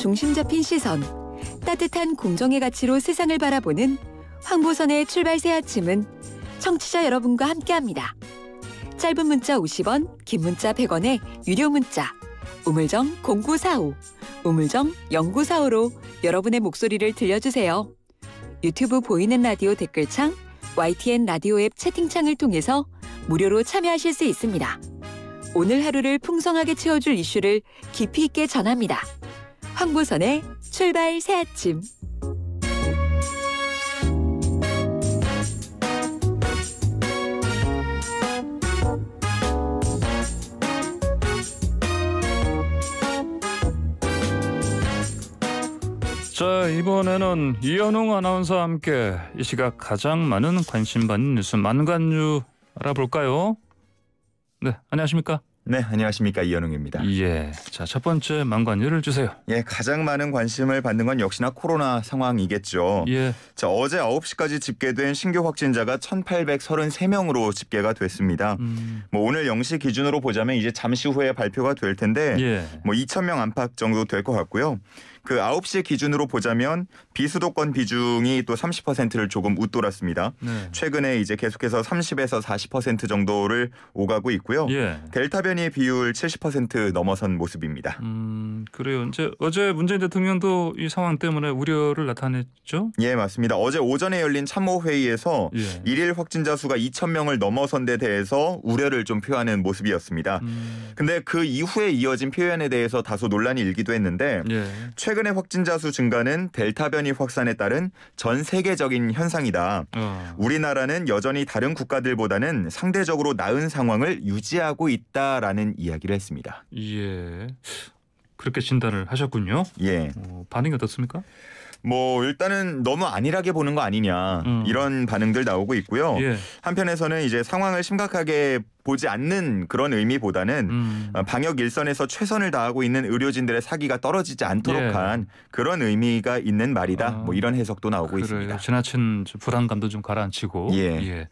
중심 잡힌 시선, 따뜻한 공정의 가치로 세상을 바라보는 황보선의 출발새 아침은 청취자 여러분과 함께합니다. 짧은 문자 50원, 긴 문자 1 0 0원의 유료 문자 우물정 0945, 우물정 0945로 여러분의 목소리를 들려주세요. 유튜브 보이는 라디오 댓글창, YTN 라디오 앱 채팅창을 통해서 무료로 참여하실 수 있습니다. 오늘 하루를 풍성하게 채워줄 이슈를 깊이 있게 전합니다. 황보선의 출발 새 아침. 자 이번에는 이현웅 아나운서와 함께 이 시각 가장 많은 관심 받는 뉴스 만관뉴 알아볼까요? 네, 안녕하십니까? 네, 안녕하십니까 이현웅입니다. 예, 자첫 번째 망관율을 주세요. 예, 가장 많은 관심을 받는 건 역시나 코로나 상황이겠죠. 예. 자 어제 9시까지 집계된 신규 확진자가 1,833명으로 집계가 됐습니다. 음. 뭐 오늘 0시 기준으로 보자면 이제 잠시 후에 발표가 될 텐데 예. 뭐 2,000명 안팎 정도 될 것 같고요. 그 9시 기준으로 보자면 비수도권 비중이 또 30%를 조금 웃돌았습니다. 네. 최근에 이제 계속해서 30에서 40% 정도를 오가고 있고요. 예. 델타 변이의 비율 70% 넘어선 모습입니다. 음, 그래요. 이제 어제 문재인 대통령도 이 상황 때문에 우려를 나타냈죠? 예, 맞습니다. 어제 오전에 열린 참모 회의에서 예. 일일 확진자 수가 2천 명을 넘어선 데 대해서 우려를 좀 표하는 모습이었습니다. 음. 근데 그 이후에 이어진 표현에 대해서 다소 논란이 일기도 했는데 예. 최 최근의 확진자 수 증가는 델타 변이 확산에 따른 전 세계적인 현상이다. 어. 우리나라는 여전히 다른 국가들보다는 상대적으로 나은 상황을 유지하고 있다라는 이야기를 했습니다. 예. 그렇게 진단을 하셨군요. 예. 어, 반응이 어떻습니까? 뭐 일단은 너무 안일하게 보는 거 아니냐 음. 이런 반응들 나오고 있고요. 예. 한편에서는 이제 상황을 심각하게 보지 않는 그런 의미보다는 음. 어, 방역 일선에서 최선을 다하고 있는 의료진들의 사기가 떨어지지 않도록 예. 한 그런 의미가 있는 말이다. 아, 뭐 이런 해석도 나오고 그래요. 있습니다. 지나친 불안감도 좀 가라앉히고. 예. 예.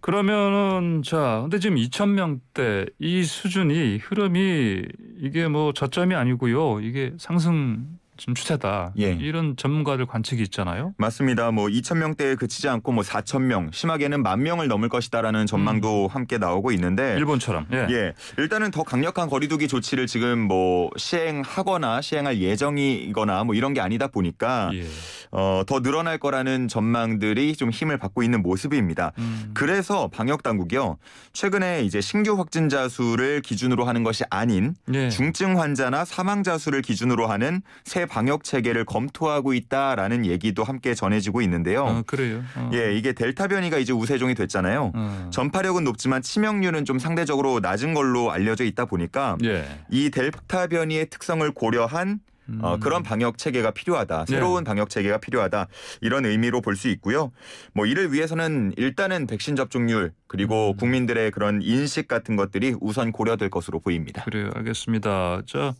그러면은 자, 근데 지금 2천 명대 이 수준이 흐름이 이게 뭐 저점이 아니고요. 이게 상승 좀 추세다. 예. 이런 전문가들 관측이 있잖아요. 맞습니다. 뭐 2천 명대에 그치지 않고 뭐 4천 명, 심하게는 만 명을 넘을 것이다라는 전망도 음. 함께 나오고 있는데 일본처럼. 예. 예. 일단은 더 강력한 거리두기 조치를 지금 뭐 시행하거나 시행할 예정이거나 뭐 이런 게 아니다 보니까 예. 어, 더 늘어날 거라는 전망들이 좀 힘을 받고 있는 모습입니다. 음. 그래서 방역 당국이요 최근에 이제 신규 확진자 수를 기준으로 하는 것이 아닌 예. 중증 환자나 사망자 수를 기준으로 하는 새 방역 체계를 검토하고 있다라는 얘기도 함께 전해지고 있는데요. 아, 그래요. 아. 예, 이게 델타 변이가 이제 우세종이 됐잖아요. 아. 전파력은 높지만 치명률은 좀 상대적으로 낮은 걸로 알려져 있다 보니까 예. 이 델타 변이의 특성을 고려한 어, 음. 어, 그런 방역 체계가 필요하다. 예. 새로운 네. 방역 체계가 필요하다. 이런 의미로 볼 수 있고요. 뭐 이를 위해서는 일단은 백신 접종률 그리고 음. 국민들의 그런 인식 같은 것들이 우선 고려될 것으로 보입니다. 그래요. 알겠습니다. 자,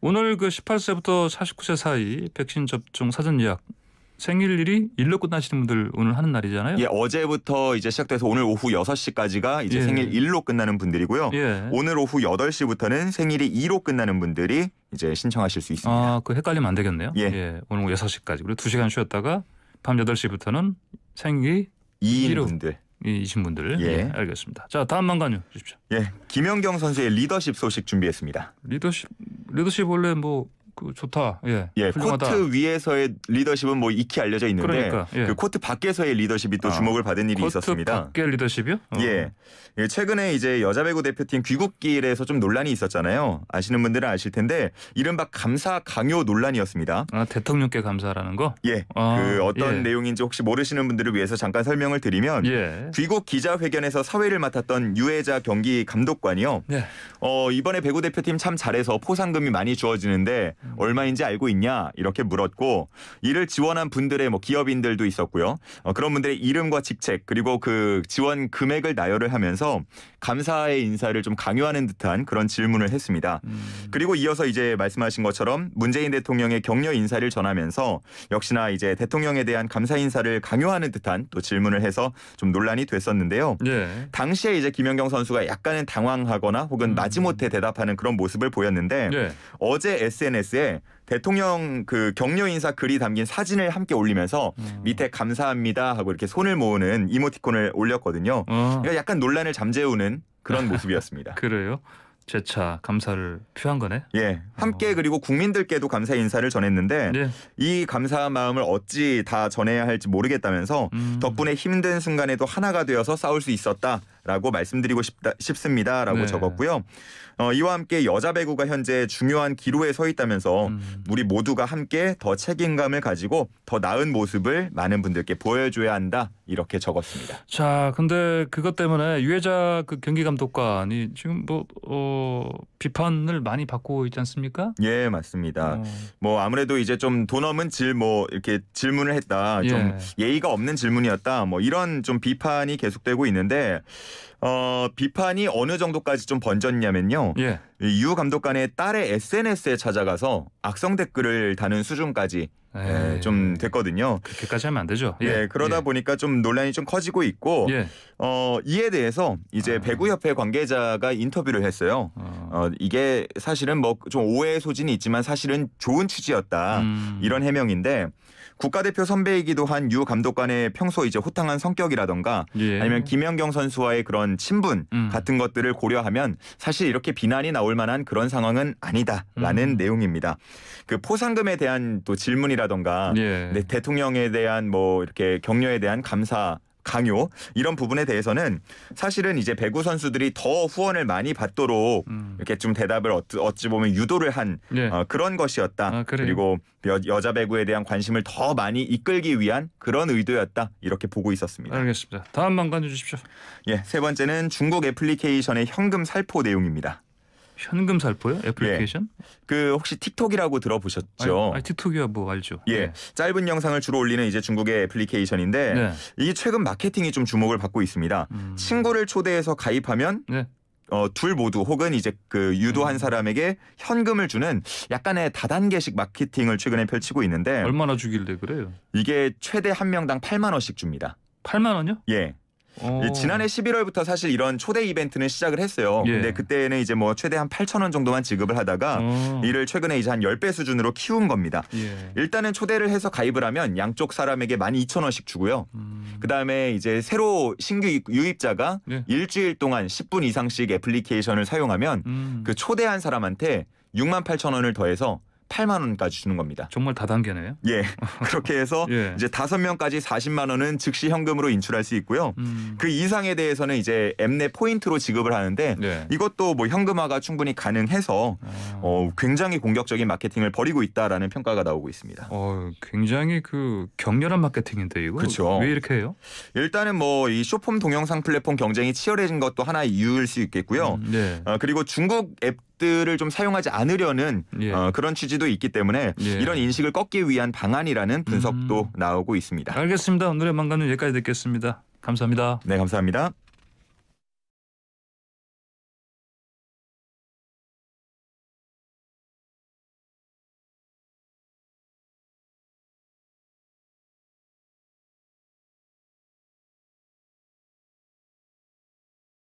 오늘 그 18세부터 49세 사이 백신 접종 사전 예약 생일일이 일로 끝나시는 분들 오늘 하는 날이잖아요. 예, 어제부터 이제 시작돼서 오늘 오후 6시까지가 이제 예. 생일 일로 끝나는 분들이고요. 예. 오늘 오후 8시부터는 생일이 2로 끝나는 분들이 이제 신청하실 수 있습니다. 아, 그 헷갈리면 안 되겠네요. 예. 예 오늘 오후 6시까지. 그리고 2시간 쉬었다가 밤 8시부터는 생일이 2인 분들. 이신 분들. 예. 예, 알겠습니다. 자, 다음 만간요 주십시오. 예. 김연경 선수의 리더십 소식 준비했습니다. 리더십 리더십 원래 뭐그 좋다. 예. 예 코트 위에서의 리더십은 뭐 익히 알려져 있는데 그러니까, 예. 그 코트 밖에서의 리더십이 또 아, 주목을 받은 일이 코트 있었습니다. 밖의 리더십이요? 어. 예. 예. 최근에 이제 여자 배구 대표팀 귀국길에서 좀 논란이 있었잖아요. 아시는 분들은 아실 텐데 이른바 감사 강요 논란이었습니다. 아, 대통령께 감사라는 거? 예. 아, 그 어떤 예. 내용인지 혹시 모르시는 분들을 위해서 잠깐 설명을 드리면 예. 귀국 기자회견에서 사회를 맡았던 유해자 경기 감독관이요. 어, 이번에 배구 대표팀 참 잘해서 포상금이 많이 주어지는데 얼마인지 알고 있냐 이렇게 물었고 이를 지원한 분들의 뭐 기업인들도 있었고요. 어, 그런 분들의 이름과 직책 그리고 그 지원 금액을 나열을 하면서 감사의 인사를 좀 강요하는 듯한 그런 질문을 했습니다. 음. 그리고 이어서 이제 말씀하신 것처럼 문재인 대통령의 격려 인사를 전하면서 역시나 이제 대통령에 대한 감사 인사를 강요하는 듯한 또 질문을 해서 좀 논란이 됐었는데요. 예. 당시에 이제 김연경 선수가 약간은 당황하거나 혹은 음. 마지못해 대답하는 그런 모습을 보였는데 예. 어제 SNS에 페이지에 대통령 그 격려 인사 글이 담긴 사진을 함께 올리면서 음. 밑에 감사합니다 하고 이렇게 손을 모으는 이모티콘을 올렸거든요. 어. 그러니까 약간 논란을 잠재우는 그런 모습이었습니다. 그래요? 제차 감사를 표한 거네. 예, 함께 어. 그리고 국민들께도 감사 인사를 전했는데 네. 이 감사한 마음을 어찌 다 전해야 할지 모르겠다면서 음. 덕분에 힘든 순간에도 하나가 되어서 싸울 수 있었다. 라고 말씀드리고 싶다, 싶습니다. 라고 네. 적었고요. 어, 이와 함께 여자 배구가 현재 중요한 기로에 서 있다면서 음. 우리 모두가 함께 더 책임감을 가지고 더 나은 모습을 많은 분들께 보여줘야 한다. 이렇게 적었습니다. 자, 근데 그것 때문에 유해자 그 경기 감독관이 지금 뭐 어, 비판을 많이 받고 있지 않습니까? 예, 맞습니다. 어. 뭐 아무래도 이제 좀 돈 없는 질뭐 이렇게 질문을 했다. 좀 예. 예의가 없는 질문이었다. 뭐 이런 좀 비판이 계속되고 있는데 어, 비판이 어느 정도까지 좀 번졌냐면요. 예. 유 감독 간의 딸의 SNS에 찾아가서 악성 댓글을 다는 수준까지 예, 예, 좀 됐거든요. 그렇게까지 하면 안 되죠. 예, 네, 그러다 예. 보니까 좀 논란이 좀 커지고 있고 예. 어, 이에 대해서 이제 아. 배구협회 관계자가 인터뷰를 했어요. 아. 어, 이게 사실은 뭐 좀 오해의 소진이 있지만 사실은 좋은 취지였다 음. 이런 해명인데 국가대표 선배이기도 한 유 감독관의 평소 이제 호탕한 성격이라던가 예. 아니면 김연경 선수와의 그런 친분 음. 같은 것들을 고려하면 사실 이렇게 비난이 나올 나올 만한 그런 상황은 아니다라는 음. 내용입니다. 그 포상금에 대한 또 질문이라던가 예. 네, 대통령에 대한 뭐 이렇게 격려에 대한 감사 강요 이런 부분에 대해서는 사실은 이제 배구 선수들이 더 후원을 많이 받도록 음. 이렇게 좀 대답을 어찌, 보면 유도를 한 예. 어, 그런 것이었다. 아, 그리고 여, 자 배구에 대한 관심을 더 많이 이끌기 위한 그런 의도였다. 이렇게 보고 있었습니다. 알겠습니다. 다음 만관해 주십시오. 예, 세 번째는 중국 애플리케이션의 현금 살포 내용입니다. 현금 살포요? 애플리케이션? 예. 그 혹시 틱톡이라고 들어보셨죠? 아, 틱톡이야 뭐 알죠. 예. 네. 짧은 영상을 주로 올리는 이제 중국의 애플리케이션인데 네. 이게 최근 마케팅이 좀 주목을 받고 있습니다. 음. 친구를 초대해서 가입하면 네. 어, 둘 모두 혹은 이제 그 유도한 음. 사람에게 현금을 주는 약간의 다단계식 마케팅을 최근에 펼치고 있는데 얼마나 주길래 그래요? 이게 최대 한 명당 8만 원씩 줍니다. 8만 원요? 예. 이 어. 예, 지난해 11월부터 사실 이런 초대 이벤트는 시작을 했어요. 예. 근데 그때는 이제 뭐 최대 한 8천 원 정도만 지급을 하다가 오. 어. 이를 최근에 이제 한 10배 수준으로 키운 겁니다. 예. 일단은 초대를 해서 가입을 하면 양쪽 사람에게 12,000원씩 주고요. 음. 그다음에 이제 새로 신규 유입자가 예. 일주일 동안 10분 이상씩 애플리케이션을 사용하면 음. 그 초대한 사람한테 6만 8천 원을 더해서 8만 원까지 주는 겁니다. 정말 다단계네요. 예. 그렇게 해서 예. 이제 다섯 명까지 40만 원은 즉시 현금으로 인출할 수 있고요. 음. 그 이상에 대해서는 이제 엠넷 포인트로 지급을 하는데 예. 이것도 뭐 현금화가 충분히 가능해서 아. 어, 굉장히 공격적인 마케팅을 벌이고 있다라는 평가가 나오고 있습니다. 어, 굉장히 그 격렬한 마케팅인데 이거 그쵸. 그렇죠. 왜 이렇게 해요? 일단은 뭐 이 쇼폼 동영상 플랫폼 경쟁이 치열해진 것도 하나의 이유일 수 있겠고요. 음, 네. 어, 그리고 중국 앱 것들을 좀 사용하지 않으려는 예. 어, 그런 취지도 있기 때문에 예. 이런 인식을 꺾기 위한 방안이라는 분석도 음. 나오고 있습니다. 알겠습니다. 오늘의 만감은 여기까지 듣겠습니다. 감사합니다. 네, 감사합니다.